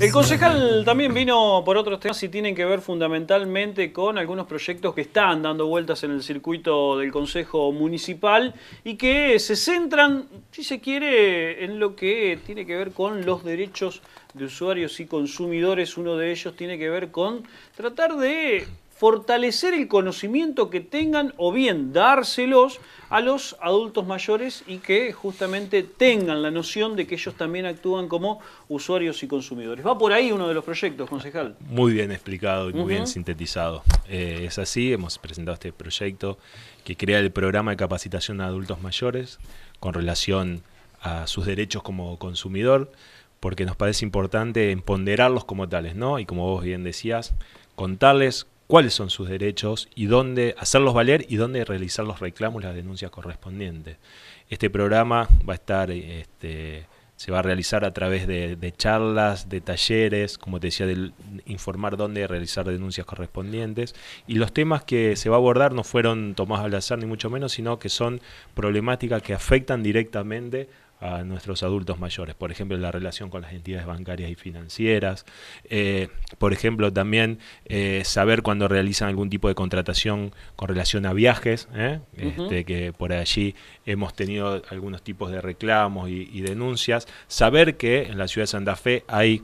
El concejal también vino por otros temas y tienen que ver fundamentalmente con algunos proyectos que están dando vueltas en el circuito del Consejo Municipal y que se centran, si se quiere, en lo que tiene que ver con los derechos de usuarios y consumidores. Uno de ellos tiene que ver con tratar de fortalecer el conocimiento que tengan o bien dárselos a los adultos mayores y que justamente tengan la noción de que ellos también actúan como usuarios y consumidores. Va por ahí uno de los proyectos, concejal. Muy bien explicado y muy bien sintetizado. Eh, es así, hemos presentado este proyecto que crea el programa de capacitación a adultos mayores con relación a sus derechos como consumidor, porque nos parece importante empoderarlos como tales, ¿no? Y como vos bien decías, contarles cuáles son sus derechos y dónde hacerlos valer y dónde realizar los reclamos, las denuncias correspondientes. Este programa va a estar, este, se va a realizar a través de, charlas, de talleres, como te decía, de informar dónde realizar denuncias correspondientes. Y los temas que se va a abordar no fueron tomados al ni mucho menos, sino que son problemáticas que afectan directamente a nuestros adultos mayores. Por ejemplo, la relación con las entidades bancarias y financieras. Eh, por ejemplo, también eh, saber cuando realizan algún tipo de contratación con relación a viajes, ¿eh? este, que por allí hemos tenido algunos tipos de reclamos y denuncias. Saber que en la ciudad de Santa Fe hay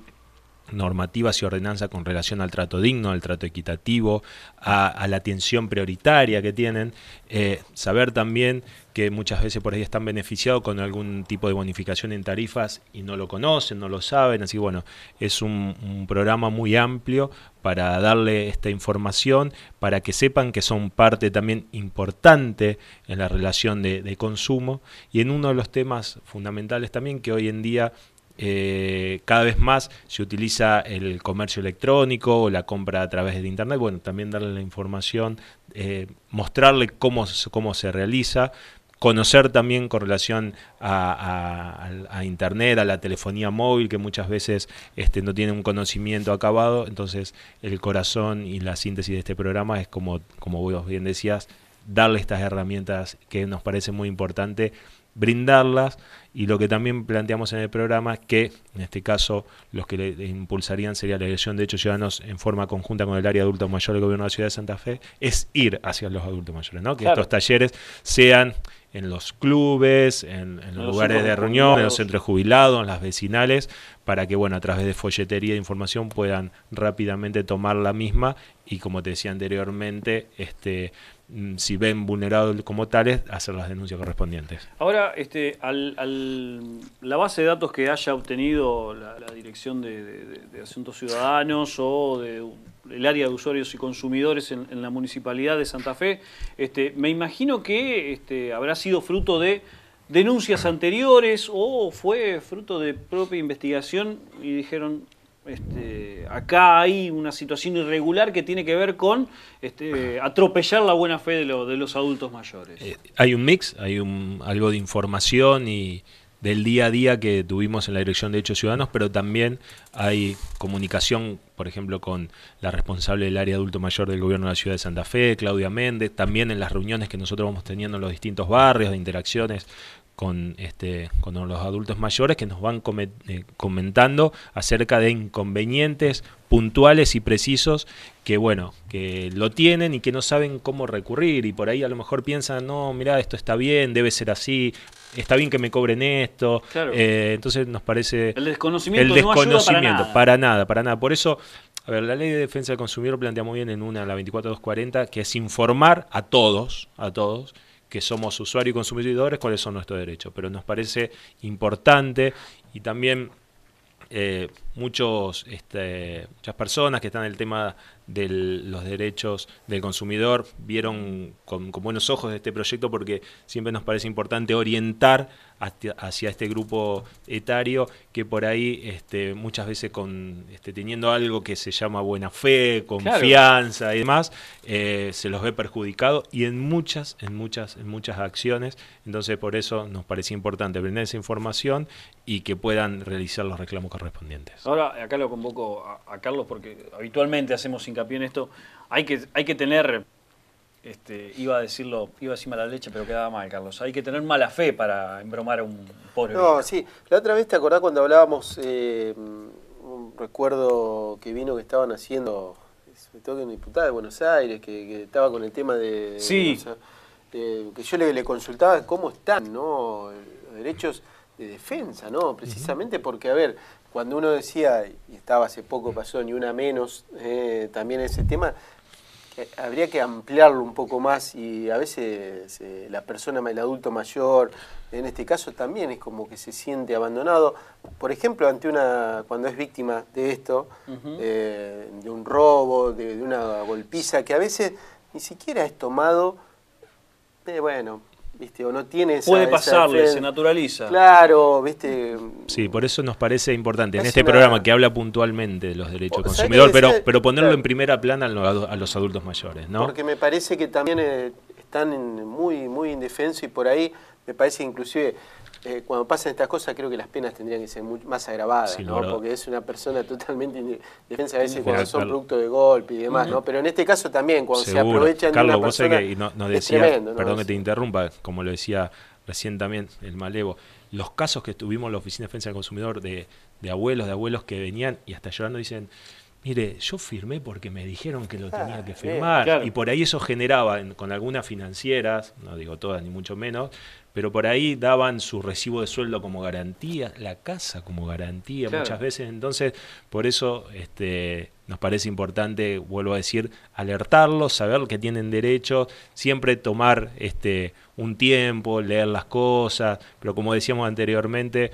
normativas y ordenanzas con relación al trato digno, al trato equitativo, a, la atención prioritaria que tienen, eh, saber también que muchas veces por ahí están beneficiados con algún tipo de bonificación en tarifas y no lo conocen, no lo saben, así bueno, es un, programa muy amplio para darle esta información, para que sepan que son parte también importante en la relación de consumo y en uno de los temas fundamentales también que hoy en día eh, cada vez más se utiliza el comercio electrónico o la compra a través de internet. Bueno, también darle la información, eh, mostrarle cómo, cómo se realiza, conocer también con relación a, internet, a la telefonía móvil, que muchas veces este, no tiene un conocimiento acabado. Entonces, el corazón y la síntesis de este programa es como, como vos bien decías, darle estas herramientas que nos parece muy importante, brindarlas y lo que también planteamos en el programa es que, en este caso, los que le impulsarían sería la elección de hechos ciudadanos en forma conjunta con el área adulto mayor del gobierno de la ciudad de Santa Fe, es ir hacia los adultos mayores, ¿no? Que estos talleres sean en los clubes, en, los, lugares de reunión, en los centros jubilados, en las vecinales, para que, bueno, a través de folletería de información puedan rápidamente tomar la misma y, como te decía anteriormente, este, mm, si ven vulnerados como tales, hacer las denuncias correspondientes. Ahora, este, la base de datos que haya obtenido la, Dirección de, de Asuntos Ciudadanos o de el área de usuarios y consumidores en, la municipalidad de Santa Fe. Este, me imagino que este, habrá sido fruto de denuncias anteriores o fue fruto de propia investigación y dijeron, este, acá hay una situación irregular que tiene que ver con este, atropellar la buena fe de, los adultos mayores. Eh, hay un mix, hay un, algo de información y, del día a día que tuvimos en la Dirección de Hechos Ciudadanos, pero también hay comunicación, por ejemplo, con la responsable del área adulto mayor del gobierno de la ciudad de Santa Fe, Claudia Méndez, también en las reuniones que nosotros vamos teniendo en los distintos barrios, de interacciones con, este, con los adultos mayores que nos van eh, comentando acerca de inconvenientes puntuales y precisos que, bueno, que lo tienen y que no saben cómo recurrir y por ahí a lo mejor piensan, no, mira, esto está bien, debe ser así, está bien que me cobren esto. Eh, entonces nos parece... El desconocimiento. El desconocimiento, para, nada. para nada, Por eso a ver, la ley de defensa del consumidor plantea muy bien en una, la 24240, que es informar a todos, a todos, que somos usuarios y consumidores, cuáles son nuestros derechos. Pero nos parece importante y también eh, muchos, este, muchas personas que están en el tema de los derechos del consumidor vieron con buenos ojos este proyecto porque siempre nos parece importante orientar hacia, este grupo etario que por ahí este, muchas veces este, teniendo algo que se llama buena fe, confianza y demás, eh, se los ve perjudicado y en muchas, en muchas, en muchas acciones. Entonces por eso nos parecía importante brindar esa información y que puedan realizar los reclamos correspondientes. Ahora acá lo convoco a, Carlos porque habitualmente hacemos hincapié en esto. Hay que, hay que tener este, iba a decirlo, iba a decir la leche, pero quedaba mal, Carlos. Hay que tener mala fe para embromar a un pobre. No, sí. La otra vez te acordás cuando hablábamos, eh, un recuerdo que vino que estaban haciendo, sobre todo que un diputado de Buenos Aires, que, estaba con el tema de. Sí. Eh, que yo le, consultaba cómo están los derechos de defensa, ¿no? Precisamente porque, a ver, cuando uno decía, y estaba hace poco, pasó ni una menos, eh, también ese tema, eh, habría que ampliarlo un poco más y a veces eh, la persona, el adulto mayor, en este caso también es como que se siente abandonado. Por ejemplo, ante una cuando es víctima de esto, eh, de un robo, de, una golpiza, que a veces ni siquiera es tomado, bueno, o no tiene Puede pasarle, se naturaliza. Claro, ¿viste? Sí, por eso nos parece importante en este programa que habla puntualmente de los derechos del consumidor, pero, pero ponerlo en primera plana a los adultos mayores, ¿no? Porque me parece que también eh, están muy, muy indefensos y por ahí me parece que inclusive eh, cuando pasan estas cosas creo que las penas tendrían que ser más agravadas, ¿no? Porque es una persona totalmente indefensa a veces cuando son producto de golpe y demás, ¿no? Pero en este caso también, cuando se aprovechan de una persona, que no, decía, perdón que te interrumpa, como lo decía recién también el Malevo, los casos que tuvimos en la Oficina de Defensa del Consumidor de, abuelos, de abuelos que venían y hasta llorando dicen, mire, yo firmé porque me dijeron que lo ah, tenía que firmar. Y por ahí eso generaba con algunas financieras, no digo todas ni mucho menos, pero por ahí daban su recibo de sueldo como garantía, la casa como garantía muchas veces. Entonces, por eso este, nos parece importante, vuelvo a decir, alertarlos, saber que tienen derecho, siempre tomar este, un tiempo, leer las cosas, pero como decíamos anteriormente,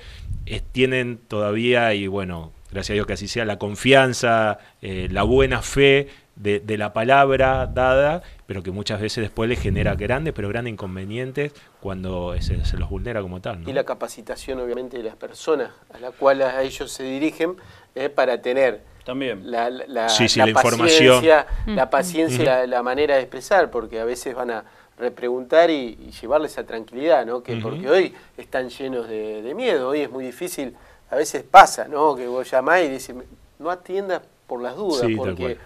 tienen todavía, y bueno, gracias a Dios que así sea, la confianza, eh, la buena fe de, la palabra dada pero que muchas veces después le genera grandes, pero grandes inconvenientes cuando se, los vulnera como tal. Y la capacitación, obviamente, de las personas a las cuales a ellos se dirigen es eh, para tener también la, información. paciencia, mm. la paciencia, la, manera de expresar, porque a veces van a repreguntar y, llevarles a tranquilidad, ¿no? Que porque hoy están llenos de, miedo, hoy es muy difícil, a veces pasa, ¿no? Que vos llamás y dices, no atiendas por las dudas, porque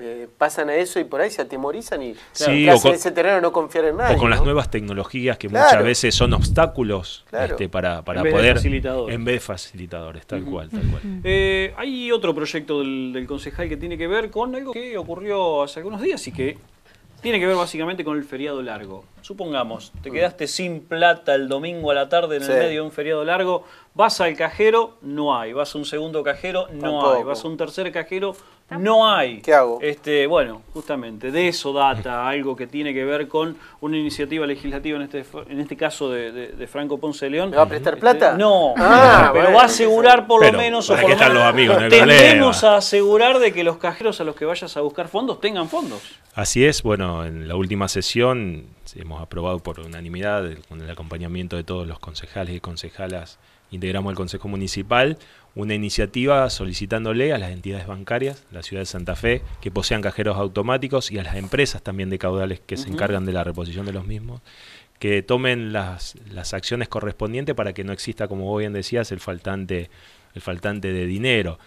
eh, pasan a eso y por ahí se atemorizan y claro, ese terreno no confiar en nadie. O con las nuevas tecnologías que muchas veces son obstáculos este, para, para poder. En vez de facilitadores, tal cual, tal cual. Eh, hay otro proyecto del, concejal que tiene que ver con algo que ocurrió hace algunos días y que tiene que ver básicamente con el feriado largo. Supongamos, te mm. quedaste sin plata el domingo a la tarde en el medio de un feriado largo, Vas al cajero, no hay. Vas a un segundo cajero, no hay. Vas a un tercer cajero, no hay. ¿Qué hago? Este, bueno, justamente de eso data algo que tiene que ver con una iniciativa legislativa, en este, en este caso de, Franco Ponce León. ¿Me va a prestar este, plata? no, ah, pero va a asegurar por lo menos. O por están los amigos a asegurar de que los cajeros a los que vayas a buscar fondos tengan fondos. Así es, bueno, en la última sesión hemos aprobado por unanimidad, con el acompañamiento de todos los concejales y concejalas integramos el Consejo Municipal una iniciativa solicitándole a las entidades bancarias, la ciudad de Santa Fe, que posean cajeros automáticos y a las empresas también de caudales que se encargan de la reposición de los mismos, que tomen las, acciones correspondientes para que no exista, como vos bien decías, el faltante, el faltante de dinero,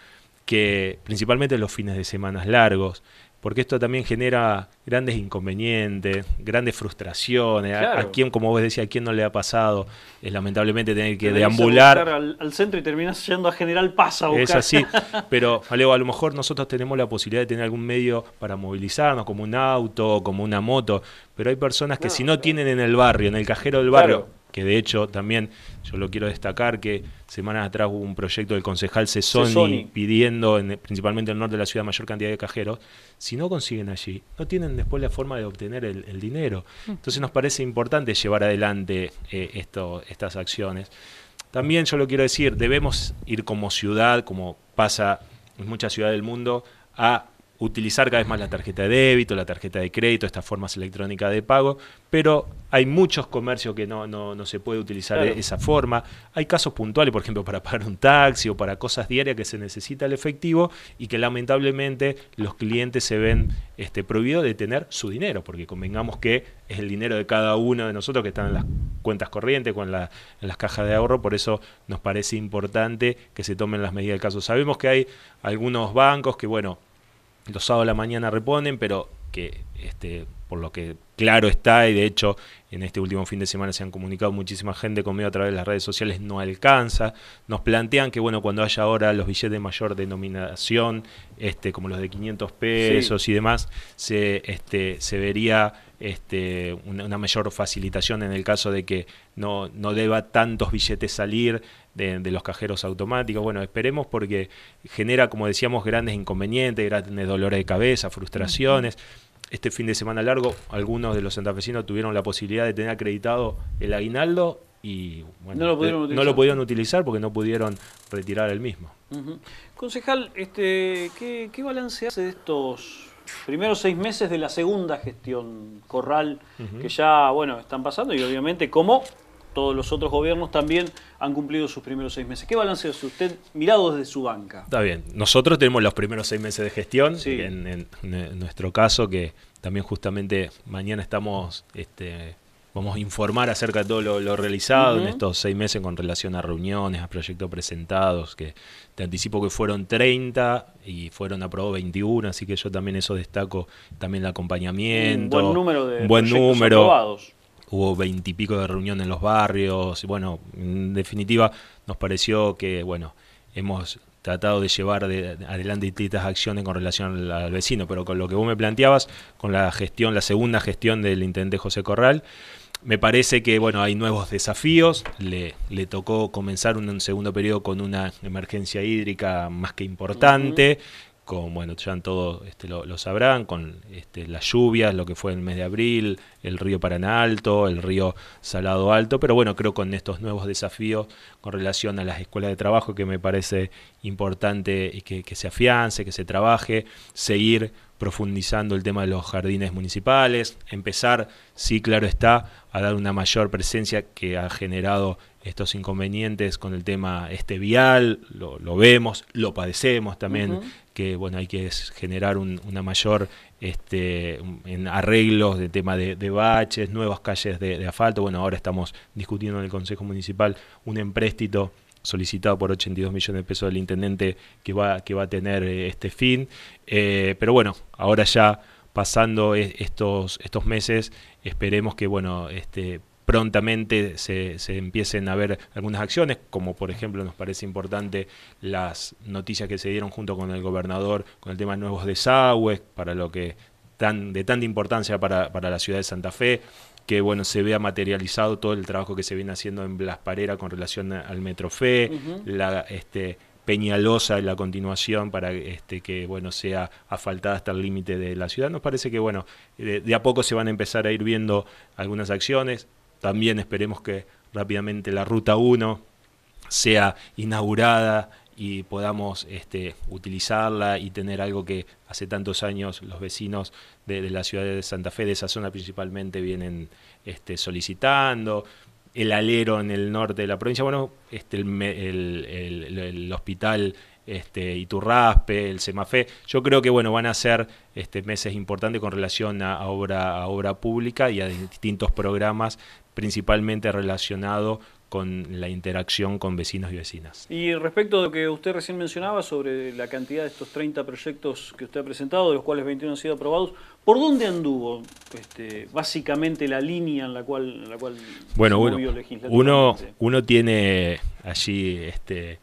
que principalmente los fines de semanas largos, porque esto también genera grandes inconvenientes, grandes frustraciones. A, quien, como vos decías, a quién no le ha pasado, es lamentablemente tener que deambular. al, al, centro y terminas yendo a General Paz a Es así, pero Alejo, a lo mejor nosotros tenemos la posibilidad de tener algún medio para movilizarnos, como un auto, como una moto, pero hay personas que si no tienen en el barrio, en el cajero del barrio, que de hecho también yo lo quiero destacar que semanas atrás hubo un proyecto del concejal Cesoni, pidiendo en, principalmente en el norte de la ciudad mayor cantidad de cajeros, si no consiguen allí, no tienen después la forma de obtener el, dinero. Mm. Entonces nos parece importante llevar adelante eh, estas acciones. También yo lo quiero decir, debemos ir como ciudad, como pasa en muchas ciudades del mundo, a utilizar cada vez más la tarjeta de débito, la tarjeta de crédito, estas formas electrónicas de pago, pero hay muchos comercios que no, se puede utilizar esa forma. Hay casos puntuales, por ejemplo, para pagar un taxi o para cosas diarias que se necesita el efectivo y que lamentablemente los clientes se ven este, prohibidos de tener su dinero, porque convengamos que es el dinero de cada uno de nosotros que están en las cuentas corrientes, con en las cajas de ahorro, por eso nos parece importante que se tomen las medidas del caso. Sabemos que hay algunos bancos que, bueno, los sábados a la mañana reponen, pero que este, por lo que claro está, y de hecho en este último fin de semana se han comunicado muchísima gente conmigo a través de las redes sociales, no alcanza. Nos plantean que bueno, cuando haya ahora los billetes de mayor denominación, este, como los de 500 pesos y demás, se, este, se vería este, una, mayor facilitación en el caso de que no, no deba tantos billetes salir de, los cajeros automáticos. Bueno, esperemos porque genera, como decíamos, grandes inconvenientes, grandes dolores de cabeza, frustraciones. Este fin de semana largo, algunos de los santafesinos tuvieron la posibilidad de tener acreditado el aguinaldo y no, lo eh, pudieron utilizar. porque no pudieron retirar el mismo. Concejal, este, ¿qué, balance hace de estos primeros seis meses de la segunda gestión Corral, que ya bueno están pasando y obviamente cómo todos los otros gobiernos también han cumplido sus primeros seis meses. ¿Qué balance hace usted mirado desde su banca? Está bien, nosotros tenemos los primeros seis meses de gestión, en, nuestro caso, que también justamente mañana estamos, este, vamos a informar acerca de todo lo, realizado en estos seis meses con relación a reuniones, a proyectos presentados, que te anticipo que fueron 30 y fueron aprobados 21, así que yo también eso destaco, también el acompañamiento. Un buen número de proyectos aprobados hubo veintipico de reuniones en los barrios, bueno, en definitiva nos pareció que, bueno, hemos tratado de llevar adelante distintas acciones con relación al, vecino, pero con lo que vos me planteabas, con la gestión, la segunda gestión del intendente José Corral, me parece que bueno, hay nuevos desafíos. Le, le tocó comenzar un, segundo periodo con una emergencia hídrica más que importante como bueno, ya todos este, lo, sabrán, con este, las lluvias, lo que fue en el mes de abril, el río Paranalto, Alto, el río Salado Alto, pero bueno, creo con estos nuevos desafíos con relación a las escuelas de trabajo que me parece importante que, que se afiance, que se trabaje, seguir profundizando el tema de los jardines municipales, empezar, sí, claro está, a dar una mayor presencia que ha generado estos inconvenientes con el tema este vial, lo, vemos, lo padecemos también, que bueno, hay que generar un, una mayor este, en arreglos de tema de, baches, nuevas calles de, asfalto, bueno, ahora estamos discutiendo en el Consejo Municipal un empréstito solicitado por 82 millones de pesos del intendente que va, que va a tener eh, este fin. Eh, pero bueno, ahora ya pasando e, estos, estos meses, esperemos que bueno, este, prontamente se, empiecen a ver algunas acciones, como por ejemplo nos parece importante las noticias que se dieron junto con el gobernador con el tema de nuevos desagües, para lo que tan, de tanta importancia para, para la ciudad de Santa Fe que bueno, se vea materializado todo el trabajo que se viene haciendo en Blas Parera con relación al Metrofe, la este, Peñalosa y la continuación para este, que bueno, sea asfaltada hasta el límite de la ciudad. Nos parece que bueno, de a poco se van a empezar a ir viendo algunas acciones. También esperemos que rápidamente la Ruta 1 sea inaugurada y podamos este, utilizarla y tener algo que hace tantos años los vecinos de, la ciudad de Santa Fe, de esa zona principalmente, vienen este, solicitando el alero en el norte de la provincia, bueno, este, el, hospital este, Iturraspe, el Semafe, yo creo que bueno, van a ser este, meses importantes con relación a, obra, a obra pública y a distintos programas principalmente relacionado con la interacción con vecinos y vecinas. Y respecto a lo que usted recién mencionaba sobre la cantidad de estos 30 proyectos que usted ha presentado, de los cuales 21 han sido aprobados, ¿por dónde anduvo este, básicamente la línea en la cual, la cual bueno, uno, uno, uno tiene allí este,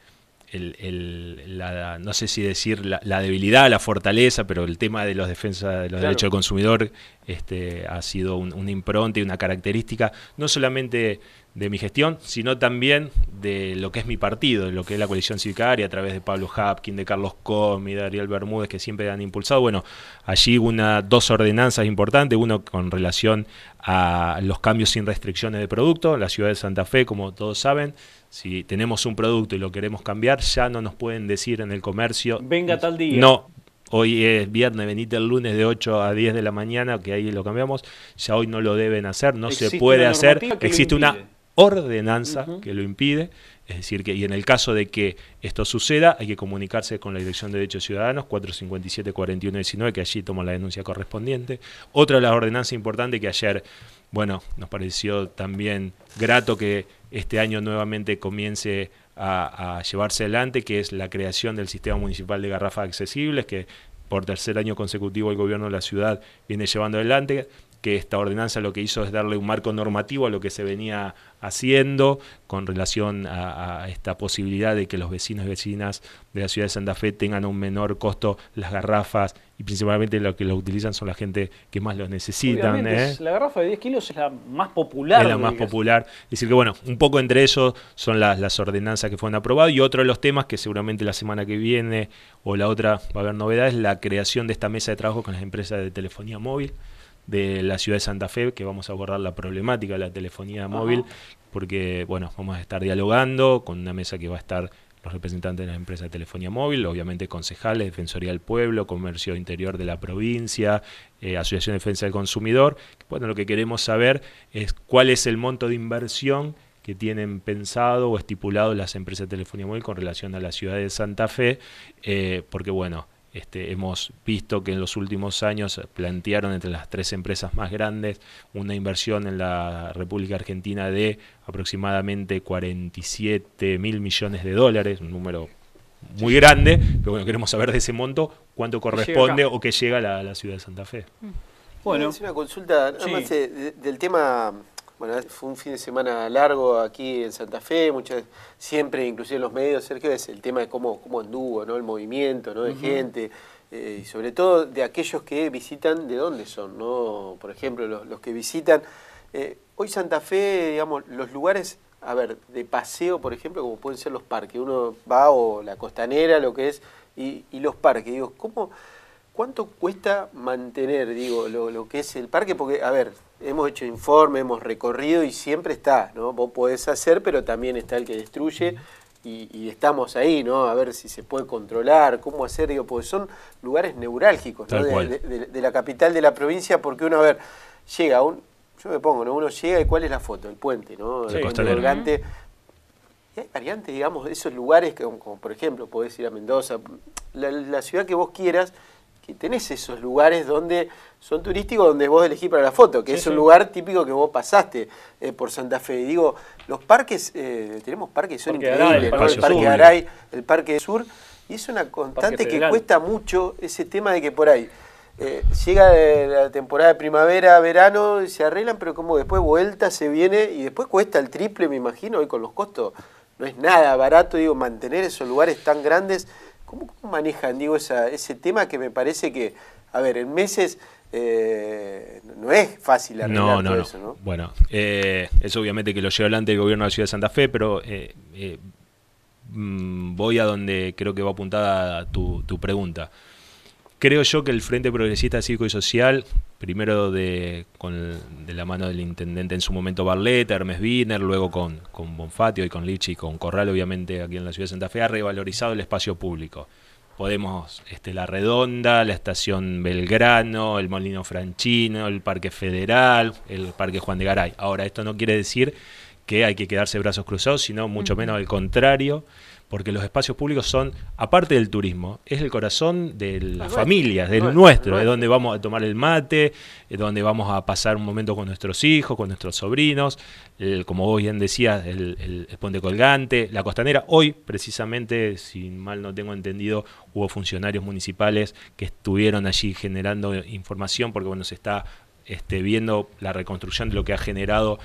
el, no sé si decir la, debilidad, la fortaleza, pero el tema de los defensas de los derechos del consumidor este, ha sido un, impronte y una característica, no solamente de mi gestión, sino también de lo que es mi partido, de lo que es la coalición área a través de Pablo Hapkin, de Carlos Comi, de Ariel Bermúdez, que siempre han impulsado. Bueno, allí una, dos ordenanzas importantes, uno con relación a los cambios sin restricciones de producto, la ciudad de Santa Fe, como todos saben, si tenemos un producto y lo queremos cambiar, ya no nos pueden decir en el comercio. Venga tal día. No, hoy es viernes, venite el lunes de 8 a 10 de la mañana, que ahí lo cambiamos. Ya hoy no lo deben hacer, no se puede hacer. Existe una ordenanza que lo impide. Es decir, que y en el caso de que esto suceda, hay que comunicarse con la Dirección de Derechos Ciudadanos 457-4119, que allí toma la denuncia correspondiente. Otra de las ordenanzas importantes que ayer bueno, nos pareció también grato que este año nuevamente comience a, llevarse adelante, que es la creación del sistema municipal de garrafas accesibles, que por tercer año consecutivo el gobierno de la ciudad viene llevando adelante, que esta ordenanza lo que hizo es darle un marco normativo a lo que se venía haciendo con relación a, a esta posibilidad de que los vecinos y vecinas de la ciudad de Santa Fe tengan un menor costo las garrafas y principalmente lo que lo utilizan son la gente que más los necesitan. ¿eh? la garrafa de 10 kilos es la más popular. Es la más popular. Es decir, que bueno, un poco entre ellos son las, ordenanzas que fueron aprobadas y otro de los temas que seguramente la semana que viene o la otra va a haber novedades, la creación de esta mesa de trabajo con las empresas de telefonía móvil de la ciudad de Santa Fe, que vamos a abordar la problemática de la telefonía móvil, porque bueno, vamos a estar dialogando con una mesa que va a estar los representantes de las empresas de telefonía móvil, obviamente concejales, Defensoría del Pueblo, Comercio Interior de la provincia, eh, Asociación de Defensa del Consumidor. Bueno, lo que queremos saber es cuál es el monto de inversión que tienen pensado o estipulado las empresas de telefonía móvil con relación a la ciudad de Santa Fe, eh, porque bueno, este, hemos visto que en los últimos años plantearon entre las tres empresas más grandes una inversión en la República Argentina de aproximadamente 47 mil millones de dólares, un número muy grande, pero bueno, queremos saber de ese monto cuánto corresponde o qué llega a la, ciudad de Santa Fe. Mm. Bueno, es una consulta, eh, del tema bueno, fue un fin de semana largo aquí en Santa Fe, muchas, siempre, inclusive en los medios, Sergio, es el tema de cómo, cómo anduvo, ¿no? El movimiento, ¿no? De gente, eh, y sobre todo de aquellos que visitan, ¿de dónde son, no? Por ejemplo, los, que visitan. Eh, hoy Santa Fe, digamos, los lugares, a ver, de paseo, por ejemplo, como pueden ser los parques, uno va o la costanera, lo que es, y, y los parques, digo, ¿cómo...? ¿Cuánto cuesta mantener, digo, lo, que es el parque? Porque, a ver, hemos hecho informe, hemos recorrido y siempre está, ¿no? Vos podés hacer, pero también está el que destruye y, estamos ahí, ¿no? A ver si se puede controlar, cómo hacer, digo, porque son lugares neurálgicos, ¿no? De, la capital de la provincia, porque uno, a ver, llega a un. Yo me pongo, ¿no? Uno llega y ¿cuál es la foto? El puente, ¿no? el colgante. hay variantes, digamos, de esos lugares, que, como, por ejemplo, podés ir a Mendoza, la ciudad que vos quieras y tenés esos lugares donde son turísticos, donde vos elegís para la foto, que es un lugar típico que vos pasaste eh, por Santa Fe. Y digo, los parques, eh, tenemos parques son increíbles, el, Parque el Parque el Parque Sur, y es una constante que cuesta mucho ese tema de que por ahí eh, llega la temporada de primavera, verano, se arreglan, pero como después vuelta se viene y después cuesta el triple, me imagino, hoy con los costos. No es nada barato, digo, mantener esos lugares tan grandes ¿Cómo, manejan, digo, ese tema que me parece que, a ver, en meses eh, no es fácil arreglar eso, ¿no? Bueno, eh, eso obviamente que lo lleva adelante el gobierno de la ciudad de Santa Fe, pero eh, mm, voy a donde creo que va apuntada tu, tu pregunta. Creo yo que el Frente Progresista Cívico y Social primero de, con de la mano del intendente en su momento Barleta, Hermes Wiener, luego con, con Bonfatio y con Lichi y con Corral, obviamente aquí en la ciudad de Santa Fe, ha revalorizado el espacio público. Podemos este, la Redonda, la estación Belgrano, el Molino Franchino, el Parque Federal, el Parque Juan de Garay. Ahora, esto no quiere decir que hay que quedarse brazos cruzados, sino mucho menos al contrario, porque los espacios públicos son, aparte del turismo, es el corazón de las familias, del nuestro, es donde vamos a tomar el mate, es eh, donde vamos a pasar un momento con nuestros hijos, con nuestros sobrinos, como vos bien decías, el, puente colgante, la costanera. Hoy, precisamente, si mal no tengo entendido, hubo funcionarios municipales que estuvieron allí generando información, porque bueno, se está este, viendo la reconstrucción de lo que ha generado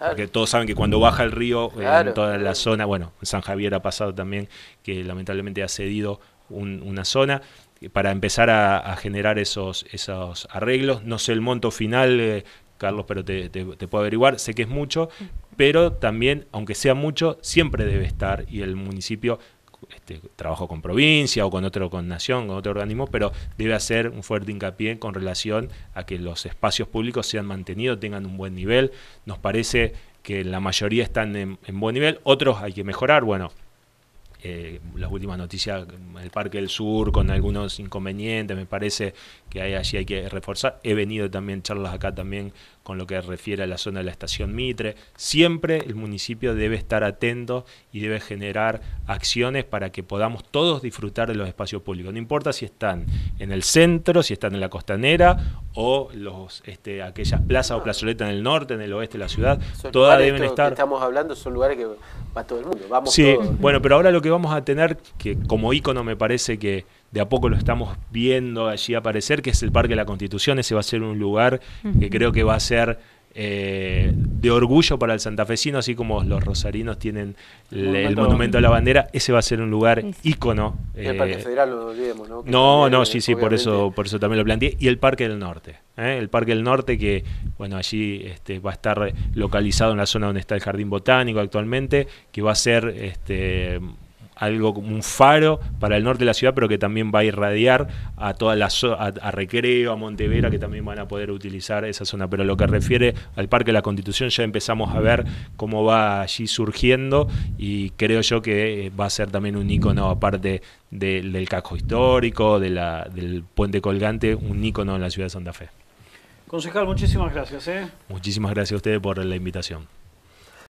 porque todos saben que cuando baja el río, eh, en toda la zona, bueno, en San Javier ha pasado también que lamentablemente ha cedido una zona eh, para empezar a, generar esos, esos arreglos. No sé el monto final, eh, Carlos, pero te, puedo averiguar. Sé que es mucho, mm. pero también, aunque sea mucho, siempre debe estar y el municipio este, trabajo con provincia o con otro, con nación, con otro organismo, pero debe hacer un fuerte hincapié con relación a que los espacios públicos sean mantenidos, tengan un buen nivel. Nos parece que la mayoría están en, buen nivel, otros hay que mejorar, bueno. Eh, las últimas noticias, el Parque del Sur con algunos inconvenientes, me parece que allí hay que reforzar. He venido también charlas acá también con lo que refiere a la zona de la estación Mitre. Siempre el municipio debe estar atento y debe generar acciones para que podamos todos disfrutar de los espacios públicos. No importa si están en el centro, si están en la costanera o los, este, aquellas plazas o plazoletas en el norte, en el oeste de la ciudad, todas deben estar. Que estamos hablando son lugares que va todo el mundo. Vamos sí, bueno, pero ahora lo que vamos a tener, que como ícono me parece que de a poco lo estamos viendo allí aparecer, que es el Parque de la Constitución. Ese va a ser un lugar que creo que va a ser eh, de orgullo para el santafesino, así como los rosarinos tienen el, monumento a la bandera, ese va a ser un lugar ícono. el Parque eh, Federal, no olvidemos, ¿no? no, no, sí, sí, por eso, por eso también lo planteé. Y el Parque del Norte, ¿eh? el Parque del Norte que, bueno, allí este, va a estar localizado en la zona donde está el Jardín Botánico actualmente, que va a ser... Este, algo como un faro para el norte de la ciudad, pero que también va a irradiar a toda la a, Recreo, a Montevera, que también van a poder utilizar esa zona. Pero lo que refiere al Parque de la Constitución, ya empezamos a ver cómo va allí surgiendo y creo yo que eh, va a ser también un icono, aparte del casco histórico, del puente colgante, un icono en la ciudad de Santa Fe. Concejal, muchísimas gracias. ¿eh? Muchísimas gracias a ustedes por la invitación.